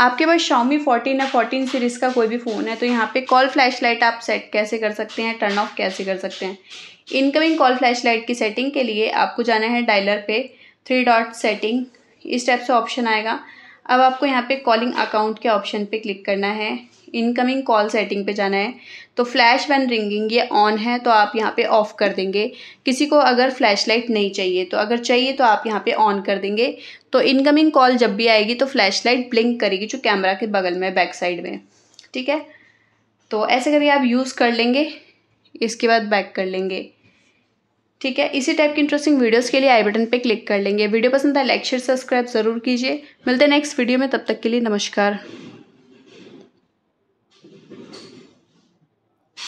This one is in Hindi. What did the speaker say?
आपके पास Xiaomi 14 या 14 सीरीज़ का कोई भी फ़ोन है तो यहाँ पे कॉल फ्लैश लाइट आप सेट कैसे कर सकते हैं टर्न ऑफ कैसे कर सकते हैं इनकमिंग कॉल फ्लैश लाइट की सेटिंग के लिए आपको जाना है डायलर पे थ्री डॉट सेटिंग इस टाइप से ऑप्शन आएगा अब आपको यहाँ पे कॉलिंग अकाउंट के ऑप्शन पे क्लिक करना है इनकमिंग कॉल सेटिंग पे जाना है तो फ्लैश वन रिंगिंग ये ऑन है तो आप यहाँ पे ऑफ़ कर देंगे किसी को अगर फ्लैश लाइट नहीं चाहिए तो अगर चाहिए तो आप यहाँ पे ऑन कर देंगे तो इनकमिंग कॉल जब भी आएगी तो फ्लैश लाइट ब्लिंक करेगी जो कैमरा के बगल में बैक साइड में ठीक है तो ऐसे करके आप यूज़ कर लेंगे इसके बाद बैक कर लेंगे ठीक है इसी टाइप की इंटरेस्टिंग वीडियोस के लिए आई बटन पे क्लिक कर लेंगे वीडियो पसंद आए लाइक शेयर सब्सक्राइब जरूर कीजिए मिलते हैं नेक्स्ट वीडियो में तब तक के लिए नमस्कार